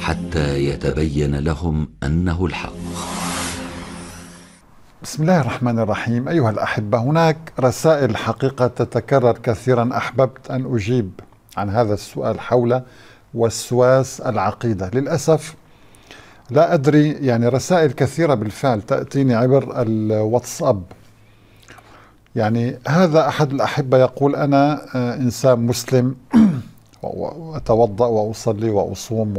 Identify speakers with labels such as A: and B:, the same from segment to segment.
A: حتى يتبين لهم انه الحق بسم الله الرحمن الرحيم ايها الاحبه هناك رسائل حقيقه تتكرر كثيرا احببت ان اجيب عن هذا السؤال حول وسواس العقيده للاسف لا ادري يعني رسائل كثيره بالفعل تاتيني عبر الواتساب يعني هذا احد الاحبه يقول انا آه، انسان مسلم وأتوضأ وأصلي وأصوم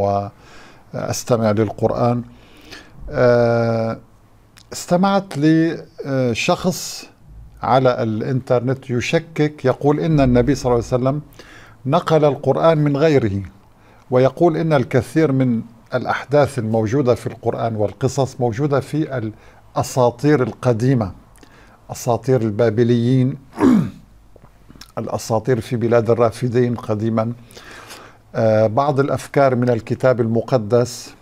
A: وأستمع للقرآن آه، استمعت لشخص على الإنترنت يشكك يقول إن النبي صلى الله عليه وسلم نقل القرآن من غيره ويقول إن الكثير من الأحداث الموجودة في القرآن والقصص موجودة في الأساطير القديمة أساطير البابليين الأساطير في بلاد الرافدين قديما آه، بعض الأفكار من الكتاب المقدس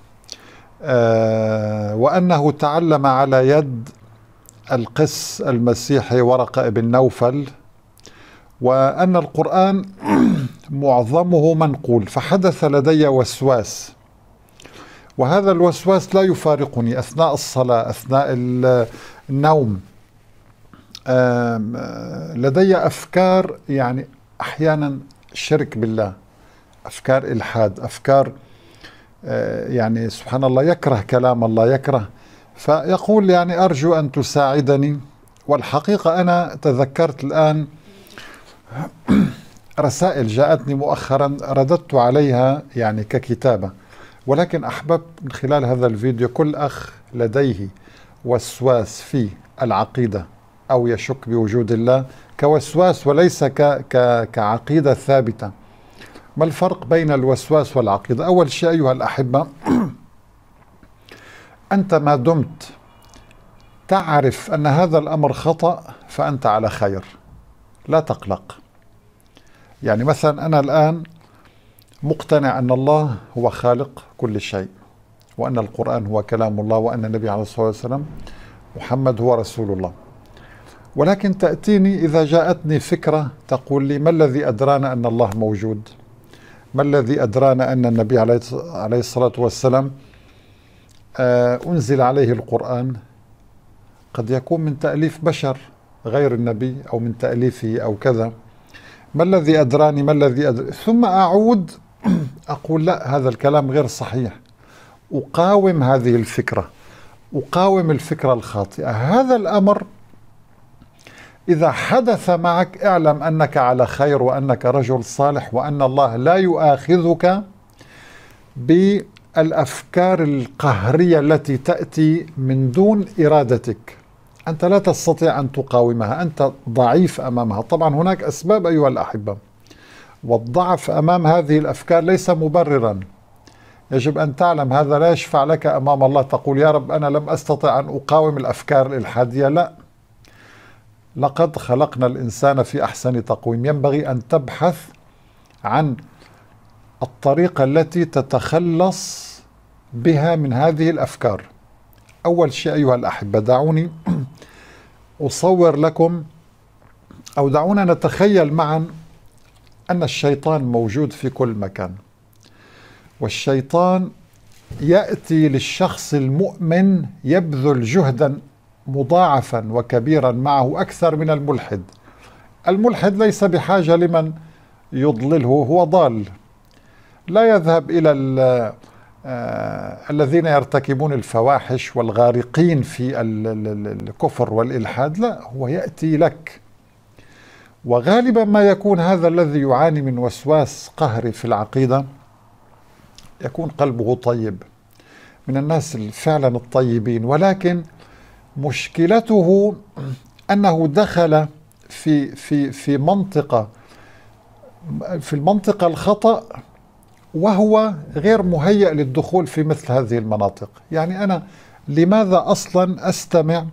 A: آه، وأنه تعلم على يد القس المسيحي ورقة ابن نوفل وأن القرآن معظمه منقول فحدث لدي وسواس وهذا الوسواس لا يفارقني أثناء الصلاة أثناء النوم لدي أفكار يعني أحيانا شرك بالله أفكار إلحاد أفكار يعني سبحان الله يكره كلام الله يكره فيقول يعني أرجو أن تساعدني والحقيقة أنا تذكرت الآن رسائل جاءتني مؤخرا رددت عليها يعني ككتابة ولكن أحببت من خلال هذا الفيديو كل أخ لديه وسواس في العقيدة أو يشك بوجود الله كوسواس وليس ك ك كعقيدة ثابتة ما الفرق بين الوسواس والعقيدة أول شيء أيها الأحبة أنت ما دمت تعرف أن هذا الأمر خطأ فأنت على خير لا تقلق يعني مثلا أنا الآن مقتنع أن الله هو خالق كل شيء وأن القرآن هو كلام الله وأن النبي عليه الصلاة والسلام محمد هو رسول الله ولكن تأتيني إذا جاءتني فكرة تقول لي ما الذي أدرانا أن الله موجود ما الذي أدرانا أن النبي عليه الصلاة والسلام آه، أنزل عليه القرآن قد يكون من تأليف بشر غير النبي أو من تأليفه أو كذا ما الذي أدراني ما الذي أدراني ثم أعود أقول لا هذا الكلام غير صحيح أقاوم هذه الفكرة أقاوم الفكرة الخاطئة هذا الأمر إذا حدث معك اعلم أنك على خير وأنك رجل صالح وأن الله لا يؤاخذك بالأفكار القهرية التي تأتي من دون إرادتك أنت لا تستطيع أن تقاومها أنت ضعيف أمامها طبعا هناك أسباب أيها الأحبة والضعف أمام هذه الأفكار ليس مبررا يجب أن تعلم هذا لا يشفع لك أمام الله تقول يا رب أنا لم أستطع أن أقاوم الأفكار الإلحادية لا لقد خلقنا الإنسان في أحسن تقويم ينبغي أن تبحث عن الطريقة التي تتخلص بها من هذه الأفكار أول شيء أيها الأحبة دعوني أصور لكم أو دعونا نتخيل معا أن الشيطان موجود في كل مكان والشيطان يأتي للشخص المؤمن يبذل جهدا مضاعفا وكبيرا معه أكثر من الملحد الملحد ليس بحاجة لمن يضلله هو ضال لا يذهب إلى آه، الذين يرتكبون الفواحش والغارقين في الكفر والإلحاد لا هو يأتي لك وغالبا ما يكون هذا الذي يعاني من وسواس قهري في العقيدة يكون قلبه طيب من الناس فعلا الطيبين ولكن مشكلته انه دخل في في في منطقه في المنطقه الخطا وهو غير مهيئ للدخول في مثل هذه المناطق يعني انا لماذا اصلا استمع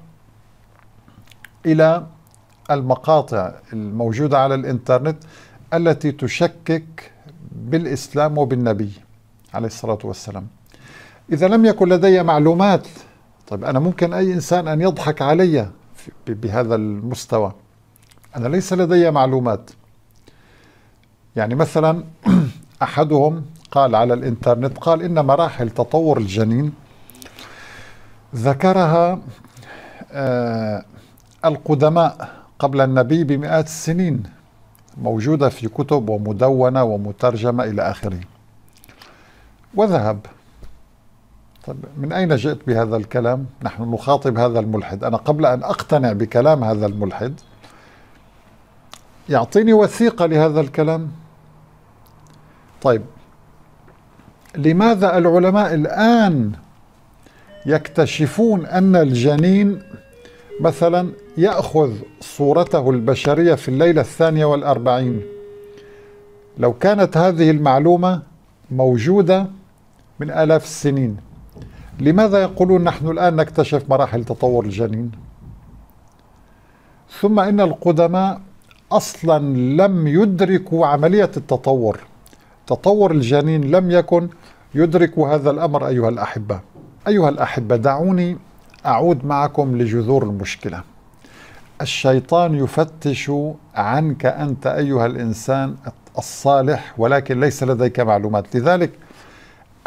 A: الى المقاطع الموجوده على الانترنت التي تشكك بالاسلام وبالنبي عليه الصلاه والسلام اذا لم يكن لدي معلومات طيب أنا ممكن أي إنسان أن يضحك علي بهذا المستوى أنا ليس لدي معلومات يعني مثلا أحدهم قال على الإنترنت قال إن مراحل تطور الجنين ذكرها آه، القدماء قبل النبي بمئات السنين موجودة في كتب ومدونة ومترجمة إلى آخره وذهب طب من أين جئت بهذا الكلام؟ نحن نخاطب هذا الملحد أنا قبل أن أقتنع بكلام هذا الملحد يعطيني وثيقة لهذا الكلام طيب لماذا العلماء الآن يكتشفون أن الجنين مثلا يأخذ صورته البشرية في الليلة الثانية والأربعين لو كانت هذه المعلومة موجودة من آلاف السنين لماذا يقولون نحن الآن نكتشف مراحل تطور الجنين؟ ثم إن القدماء أصلا لم يدركوا عملية التطور تطور الجنين لم يكن يدرك هذا الأمر أيها الأحبة أيها الأحبة دعوني أعود معكم لجذور المشكلة الشيطان يفتش عنك أنت أيها الإنسان الصالح ولكن ليس لديك معلومات لذلك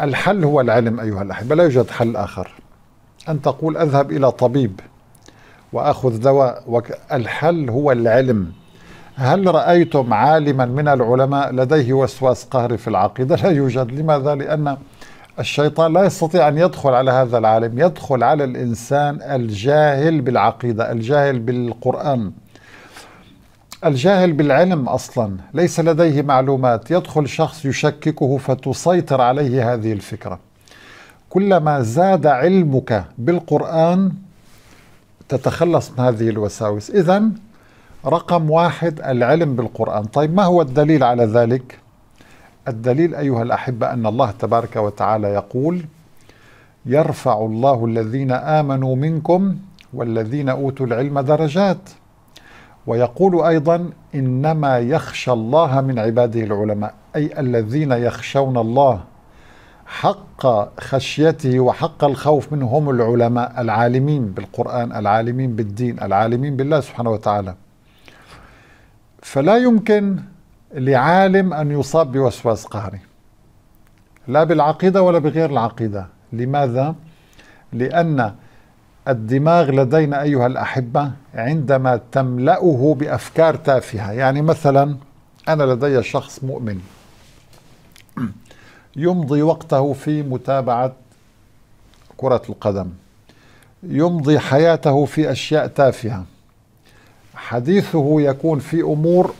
A: الحل هو العلم أيها الأحبة لا يوجد حل آخر أن تقول أذهب إلى طبيب وأخذ دواء الحل هو العلم هل رأيتم عالما من العلماء لديه وسواس قهري في العقيدة لا يوجد لماذا لأن الشيطان لا يستطيع أن يدخل على هذا العالم يدخل على الإنسان الجاهل بالعقيدة الجاهل بالقرآن الجاهل بالعلم اصلا ليس لديه معلومات يدخل شخص يشككه فتسيطر عليه هذه الفكره كلما زاد علمك بالقران تتخلص من هذه الوساوس اذا رقم واحد العلم بالقران طيب ما هو الدليل على ذلك الدليل ايها الاحبه ان الله تبارك وتعالى يقول يرفع الله الذين امنوا منكم والذين اوتوا العلم درجات ويقول أيضا إنما يخشى الله من عباده العلماء أي الذين يخشون الله حق خشيته وحق الخوف منه هم العلماء العالمين بالقرآن العالمين بالدين العالمين بالله سبحانه وتعالى فلا يمكن لعالم أن يصاب بوسواس قهري لا بالعقيدة ولا بغير العقيدة لماذا؟ لأن الدماغ لدينا أيها الأحبة عندما تملأه بأفكار تافهة يعني مثلا أنا لدي شخص مؤمن يمضي وقته في متابعة كرة القدم يمضي حياته في أشياء تافهة حديثه يكون في أمور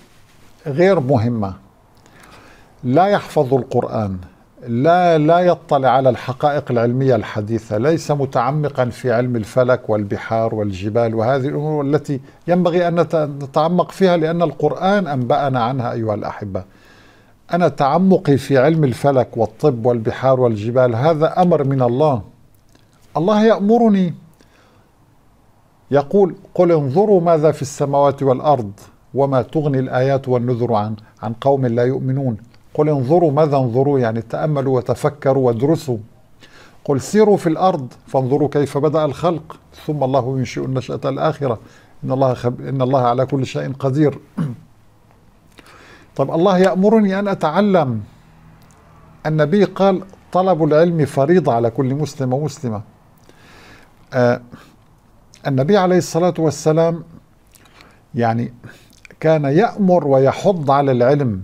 A: غير مهمة لا يحفظ القرآن لا لا يطلع على الحقائق العلمية الحديثة ليس متعمقا في علم الفلك والبحار والجبال وهذه الأمور التي ينبغي أن نتعمق فيها لأن القرآن أنبأنا عنها أيها الأحبة أنا تعمقي في علم الفلك والطب والبحار والجبال هذا أمر من الله الله يأمرني يقول قل انظروا ماذا في السماوات والأرض وما تغني الآيات والنذر عن عن قوم لا يؤمنون قل انظروا ماذا انظروا يعني تأملوا وتفكروا وادرسوا قل سيروا في الأرض فانظروا كيف بدأ الخلق ثم الله ينشئ النشأة الآخرة إن الله, خب... إن الله على كل شيء قدير طب الله يأمرني أن أتعلم النبي قال طلب العلم فريضة على كل مسلم ومسلمة آه النبي عليه الصلاة والسلام يعني كان يأمر ويحض على العلم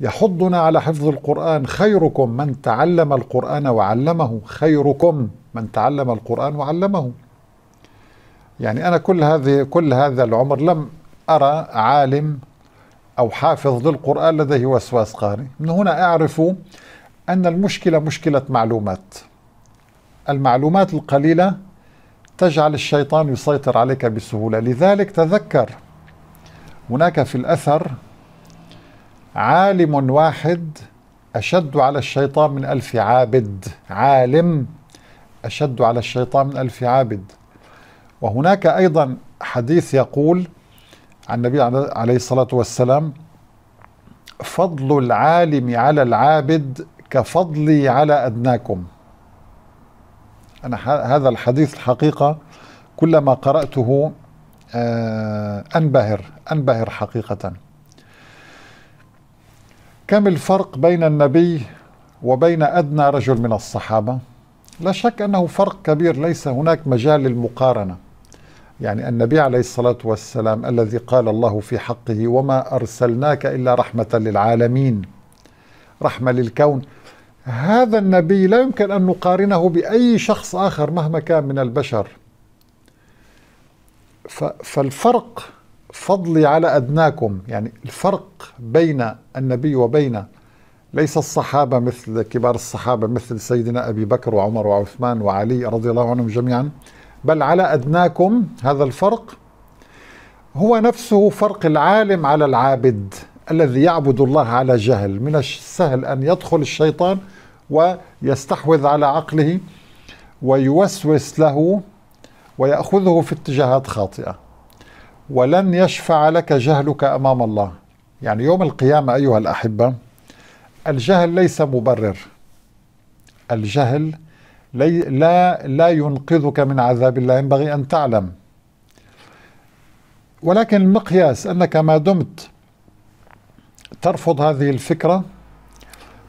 A: يحضنا على حفظ القرآن خيركم من تعلم القرآن وعلمه خيركم من تعلم القرآن وعلمه يعني أنا كل هذه كل هذا العمر لم أرى عالم أو حافظ للقرآن لديه وسواس قهري من هنا أعرف أن المشكلة مشكلة معلومات المعلومات القليلة تجعل الشيطان يسيطر عليك بسهولة لذلك تذكر هناك في الأثر عالم واحد أشد على الشيطان من ألف عابد عالم أشد على الشيطان من ألف عابد وهناك أيضا حديث يقول عن النبي عليه الصلاة والسلام فضل العالم على العابد كفضلي على أدناكم أنا هذا الحديث الحقيقة كلما قرأته آه، أنبهر أنبهر حقيقة كم الفرق بين النبي وبين أدنى رجل من الصحابة لا شك أنه فرق كبير ليس هناك مجال للمقارنة يعني النبي عليه الصلاة والسلام الذي قال الله في حقه وما أرسلناك إلا رحمة للعالمين رحمة للكون هذا النبي لا يمكن أن نقارنه بأي شخص آخر مهما كان من البشر فالفرق فضلي على أدناكم يعني الفرق بين النبي وبين ليس الصحابة مثل كبار الصحابة مثل سيدنا أبي بكر وعمر وعثمان وعلي رضي الله عنهم جميعا بل على أدناكم هذا الفرق هو نفسه فرق العالم على العابد الذي يعبد الله على جهل من السهل أن يدخل الشيطان ويستحوذ على عقله ويوسوس له ويأخذه في اتجاهات خاطئة ولن يشفع لك جهلك امام الله يعني يوم القيامه ايها الاحبه الجهل ليس مبرر الجهل لي لا لا ينقذك من عذاب الله ينبغي ان تعلم ولكن المقياس انك ما دمت ترفض هذه الفكره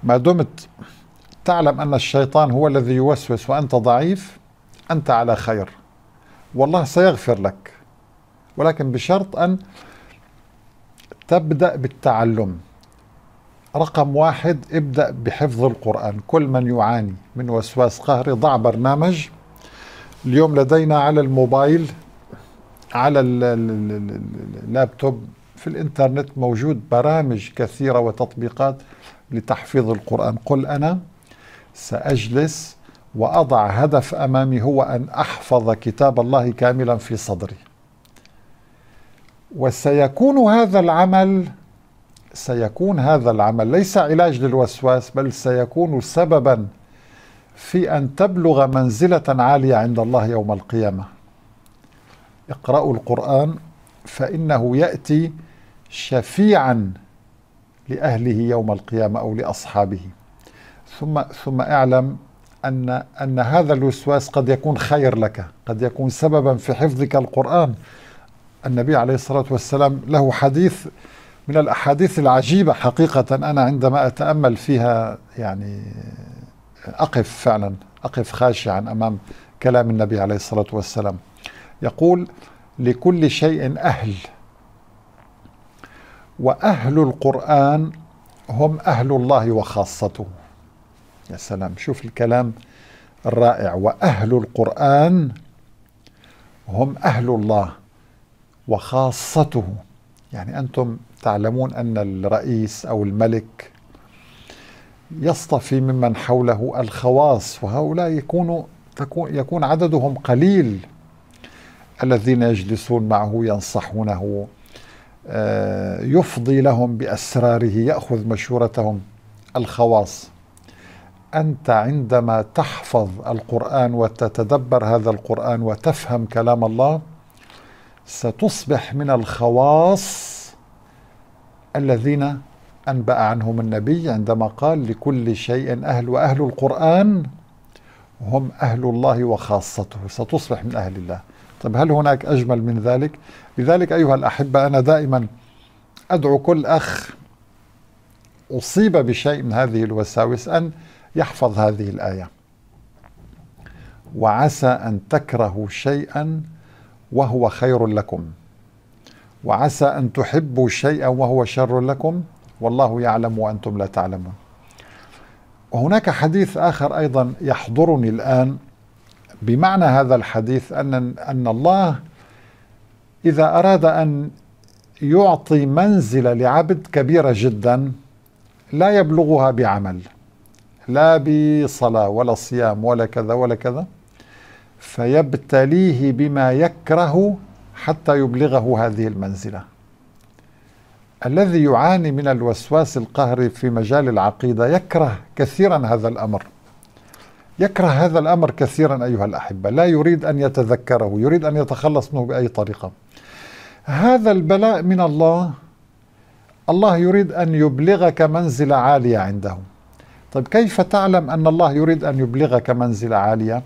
A: ما دمت تعلم ان الشيطان هو الذي يوسوس وانت ضعيف انت على خير والله سيغفر لك ولكن بشرط أن تبدأ بالتعلم رقم واحد ابدأ بحفظ القرآن كل من يعاني من وسواس قهري ضع برنامج اليوم لدينا على الموبايل على اللابتوب في الانترنت موجود برامج كثيرة وتطبيقات لتحفيظ القرآن قل أنا سأجلس وأضع هدف أمامي هو أن أحفظ كتاب الله كاملا في صدري وسيكون هذا العمل سيكون هذا العمل ليس علاج للوسواس بل سيكون سببا في ان تبلغ منزله عاليه عند الله يوم القيامه اقرأوا القرآن فإنه يأتي شفيعا لأهله يوم القيامة أو لأصحابه ثم ثم اعلم أن أن هذا الوسواس قد يكون خير لك قد يكون سببا في حفظك القرآن النبي عليه الصلاة والسلام له حديث من الأحاديث العجيبة حقيقة أنا عندما أتأمل فيها يعني أقف فعلا أقف خاشعا أمام كلام النبي عليه الصلاة والسلام يقول لكل شيء أهل وأهل القرآن هم أهل الله وخاصته يا سلام شوف الكلام الرائع وأهل القرآن هم أهل الله وخاصته يعني أنتم تعلمون أن الرئيس أو الملك يصطفي ممن حوله الخواص وهؤلاء يكونوا تكون يكون عددهم قليل الذين يجلسون معه ينصحونه آه، يفضي لهم بأسراره يأخذ مشورتهم الخواص أنت عندما تحفظ القرآن وتتدبر هذا القرآن وتفهم كلام الله ستصبح من الخواص الذين أنبأ عنهم النبي عندما قال لكل شيء أهل وأهل القرآن هم أهل الله وخاصته ستصبح من أهل الله طب هل هناك أجمل من ذلك؟ لذلك أيها الأحبة أنا دائما أدعو كل أخ أصيب بشيء من هذه الوساوس أن يحفظ هذه الآية وعسى أن تكرهوا شيئا وهو خير لكم وعسى أن تحبوا شيئا وهو شر لكم والله يعلم وأنتم لا تعلمون وهناك حديث آخر أيضا يحضرني الآن بمعنى هذا الحديث أن, أن الله إذا أراد أن يعطي منزلة لعبد كبيرة جدا لا يبلغها بعمل لا بصلاة ولا صيام ولا كذا ولا كذا فيبتليه بما يكره حتى يبلغه هذه المنزله الذي يعاني من الوسواس القهري في مجال العقيده يكره كثيرا هذا الامر يكره هذا الامر كثيرا ايها الاحبه لا يريد ان يتذكره يريد ان يتخلص منه باي طريقه هذا البلاء من الله الله يريد ان يبلغك منزله عاليه عنده طيب كيف تعلم ان الله يريد ان يبلغك منزله عاليه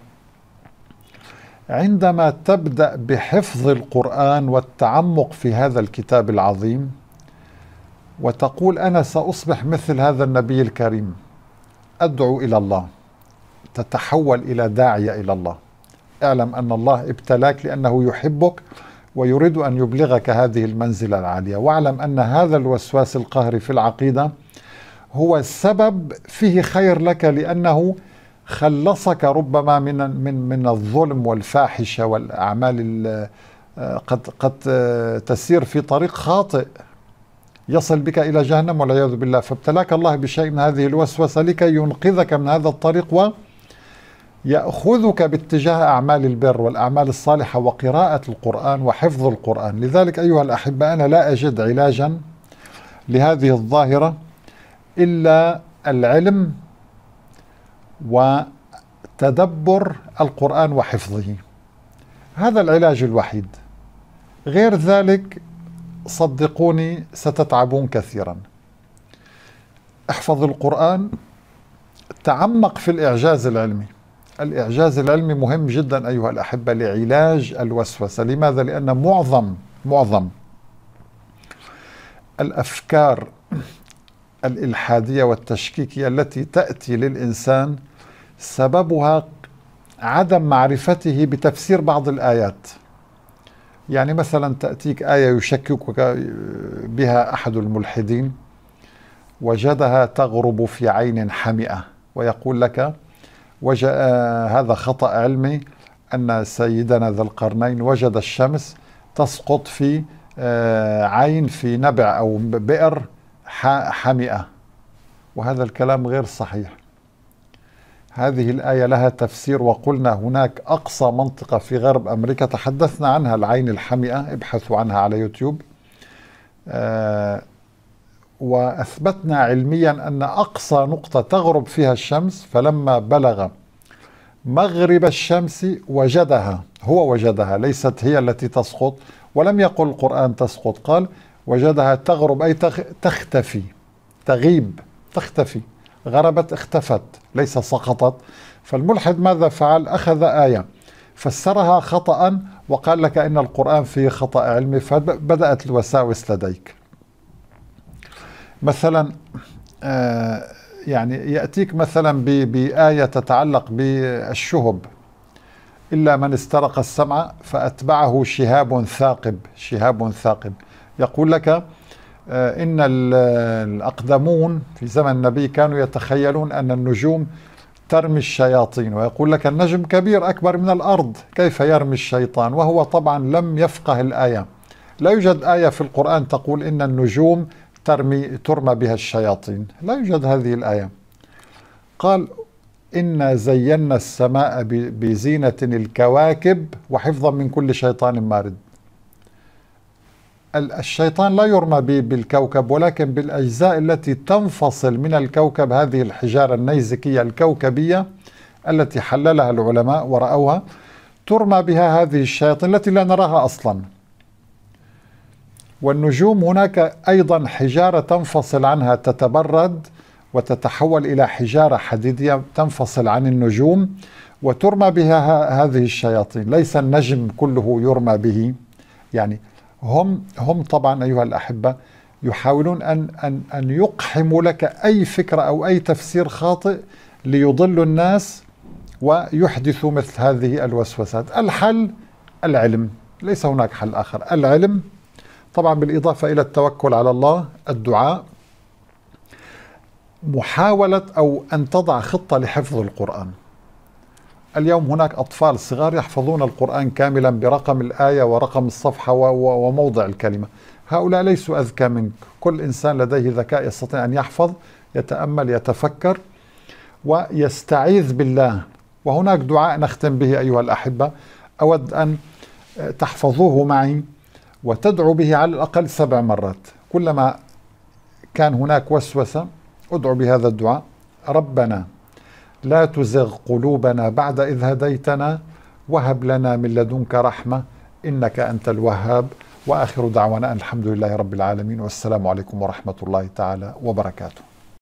A: عندما تبدا بحفظ القران والتعمق في هذا الكتاب العظيم وتقول انا ساصبح مثل هذا النبي الكريم ادعو الى الله تتحول الى داعيه الى الله اعلم ان الله ابتلاك لانه يحبك ويريد ان يبلغك هذه المنزله العاليه واعلم ان هذا الوسواس القهري في العقيده هو السبب فيه خير لك لانه خلصك ربما من من من الظلم والفاحشه والاعمال آه، قد قد آه، تسير في طريق خاطئ يصل بك الى جهنم والعياذ بالله فابتلاك الله بشيء من هذه الوسوسه لكي ينقذك من هذا الطريق ويأخذك باتجاه أعمال البر والأعمال الصالحة وقراءة القرآن وحفظ القرآن لذلك أيها الأحبة أنا لا أجد علاجا لهذه الظاهرة إلا العلم وتدبر القرآن وحفظه هذا العلاج الوحيد غير ذلك صدقوني ستتعبون كثيرا احفظ القرآن تعمق في الإعجاز العلمي الإعجاز العلمي مهم جدا أيها الأحبة لعلاج الوسوسة لماذا؟ لأن معظم معظم الأفكار الإلحادية والتشكيكية التي تأتي للإنسان سببها عدم معرفته بتفسير بعض الآيات يعني مثلا تأتيك آية يشكك بها أحد الملحدين وجدها تغرب في عين حمئة ويقول لك وجد هذا خطأ علمي أن سيدنا ذا القرنين وجد الشمس تسقط في آه، عين في نبع أو بئر حمئة وهذا الكلام غير صحيح هذه الآية لها تفسير وقلنا هناك أقصى منطقة في غرب أمريكا تحدثنا عنها العين الحمئة ابحثوا عنها على يوتيوب آه، وأثبتنا علميا أن أقصى نقطة تغرب فيها الشمس فلما بلغ مغرب الشمس وجدها هو وجدها ليست هي التي تسقط ولم يقل القرآن تسقط قال وجدها تغرب أي تختفي تغيب تختفي غربت اختفت ليس سقطت فالملحد ماذا فعل أخذ آية فسرها خطأ وقال لك إن القرآن فيه خطأ علمي فبدأت الوساوس لديك مثلا آه، يعني يأتيك مثلا بآية تتعلق بالشهب إلا من استرق السمع فأتبعه شهاب ثاقب شهاب ثاقب يقول لك آه، إن الأقدمون في زمن النبي كانوا يتخيلون أن النجوم ترمي الشياطين ويقول لك النجم كبير أكبر من الأرض كيف يرمي الشيطان وهو طبعا لم يفقه الآية لا يوجد آية في القرآن تقول إن النجوم ترمي ترمى بها الشياطين لا يوجد هذه الآية قال إنا زينا السماء بزينة الكواكب وحفظا من كل شيطان مارد الشيطان لا يرمى بالكوكب ولكن بالأجزاء التي تنفصل من الكوكب هذه الحجارة النيزكية الكوكبية التي حللها العلماء ورأوها ترمى بها هذه الشياطين التي لا نراها أصلا والنجوم هناك أيضا حجارة تنفصل عنها تتبرد وتتحول إلى حجارة حديدية تنفصل عن النجوم وترمى بها هذه الشياطين ليس النجم كله يرمى به يعني هم هم طبعا ايها الاحبه يحاولون ان ان ان يقحموا لك اي فكره او اي تفسير خاطئ ليضلوا الناس ويحدثوا مثل هذه الوسوسات. الحل العلم، ليس هناك حل اخر، العلم طبعا بالاضافه الى التوكل على الله، الدعاء محاوله او ان تضع خطه لحفظ القران. اليوم هناك أطفال صغار يحفظون القرآن كاملا برقم الآية ورقم الصفحة وموضع الكلمة هؤلاء ليسوا أذكى منك كل إنسان لديه ذكاء يستطيع أن يحفظ يتأمل يتفكر ويستعيذ بالله وهناك دعاء نختم به أيها الأحبة أود أن تحفظوه معي وتدعو به على الأقل سبع مرات كلما كان هناك وسوسة ادعو بهذا الدعاء ربنا لا تزغ قلوبنا بعد إذ هديتنا وهب لنا من لدنك رحمة إنك أنت الوهاب وآخر دعوانا الحمد لله رب العالمين والسلام عليكم ورحمة الله تعالى وبركاته